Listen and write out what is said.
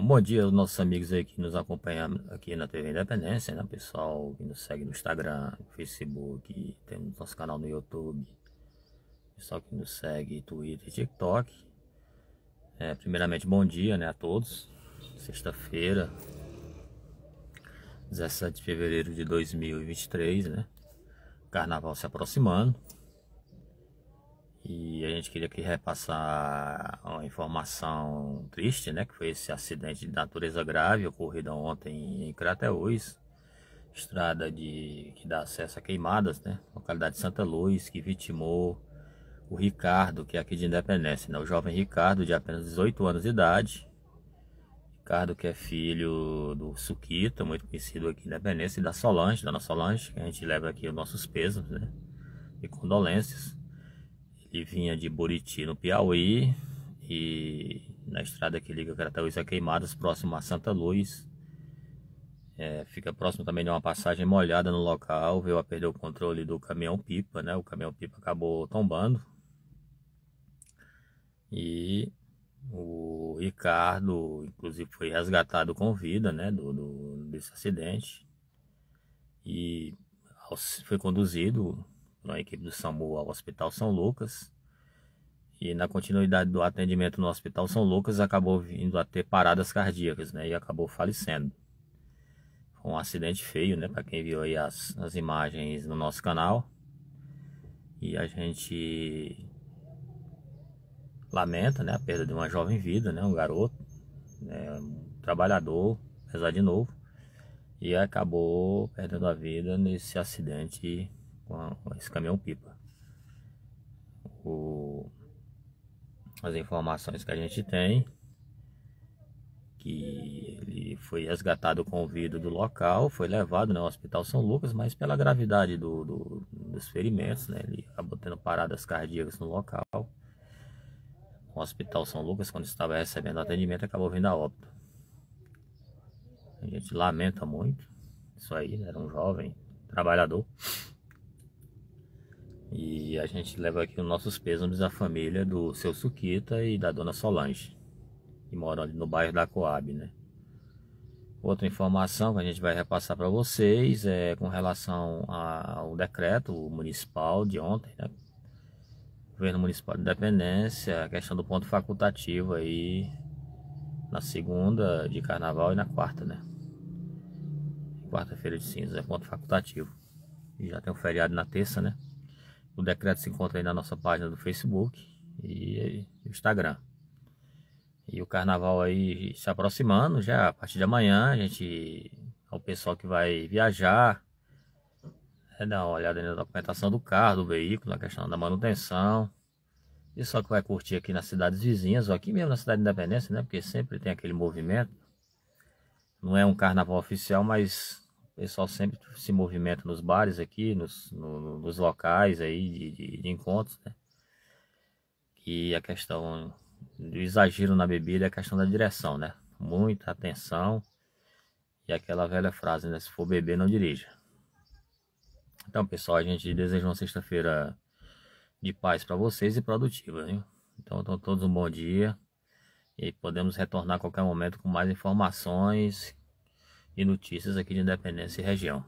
Um bom dia aos nossos amigos aí que nos acompanham aqui na TV Independência, né? Pessoal que nos segue no Instagram, no Facebook, temos nosso canal no YouTube, pessoal que nos segue Twitter, TikTok. É, primeiramente, bom dia, né, a todos. Sexta-feira, 17 de fevereiro de 2023, né? Carnaval se aproximando e a gente queria aqui repassar uma informação triste, né, que foi esse acidente de natureza grave ocorrido ontem em Crateús, estrada de que dá acesso a Queimadas, né, localidade de Santa Luz, que vitimou o Ricardo, que é aqui de Independência, né, o jovem Ricardo de apenas 18 anos de idade. Ricardo que é filho do Suquita, muito conhecido aqui em Independência, e da Solange, da nossa Solange, que a gente leva aqui os nossos pesos, né, e condolências ele vinha de Buriti, no Piauí, e na estrada que liga Crataúz a é Queimadas, próximo a Santa Luz. É, fica próximo também de uma passagem molhada no local, veio a perder o controle do caminhão-pipa, né? O caminhão-pipa acabou tombando. E o Ricardo, inclusive, foi resgatado com vida, né? Do, do desse acidente. E foi conduzido pela equipe do SAMU ao Hospital São Lucas. E na continuidade do atendimento no Hospital São Lucas, acabou vindo a ter paradas cardíacas, né? E acabou falecendo. Foi um acidente feio, né? Para quem viu aí as, as imagens no nosso canal. E a gente lamenta, né? A perda de uma jovem vida, né? Um garoto, né? um trabalhador, apesar de novo. E acabou perdendo a vida nesse acidente com, esse caminhão-pipa. As informações que a gente tem, que ele foi resgatado com o vidro do local, foi levado né, ao Hospital São Lucas, mas pela gravidade do, do, dos ferimentos, né, ele acabou tendo paradas cardíacas no local. O Hospital São Lucas, quando estava recebendo atendimento, acabou vindo a óbito. A gente lamenta muito isso aí, né, era um jovem trabalhador. E a gente leva aqui os nossos pêsames à família do seu Suquita e da dona Solange, que moram ali no bairro da Coab, né? Outra informação que a gente vai repassar para vocês é com relação ao decreto municipal de ontem, né? Governo Municipal de Independência, a questão do ponto facultativo aí na segunda de carnaval e na quarta, né? Quarta-feira de cinzas é ponto facultativo. E já tem um feriado na terça, né? O decreto se encontra aí na nossa página do Facebook e Instagram. E o carnaval aí se aproximando, já a partir de amanhã, a gente. É o pessoal que vai viajar, é dar uma olhada na documentação do carro, do veículo, na questão da manutenção. E só que vai curtir aqui nas cidades vizinhas, ou aqui mesmo na cidade de Independência, né? Porque sempre tem aquele movimento. Não é um carnaval oficial, mas o pessoal sempre se movimenta nos bares aqui, nos, no, nos locais aí de, de, de encontros, né? E a questão do exagero na bebida é a questão da direção, né? Muita atenção e aquela velha frase, né? Se for beber, não dirija. Então, pessoal, a gente deseja uma sexta-feira de paz para vocês e produtiva, viu? Então, então, todos um bom dia e podemos retornar a qualquer momento com mais informações e notícias aqui de Independência e região.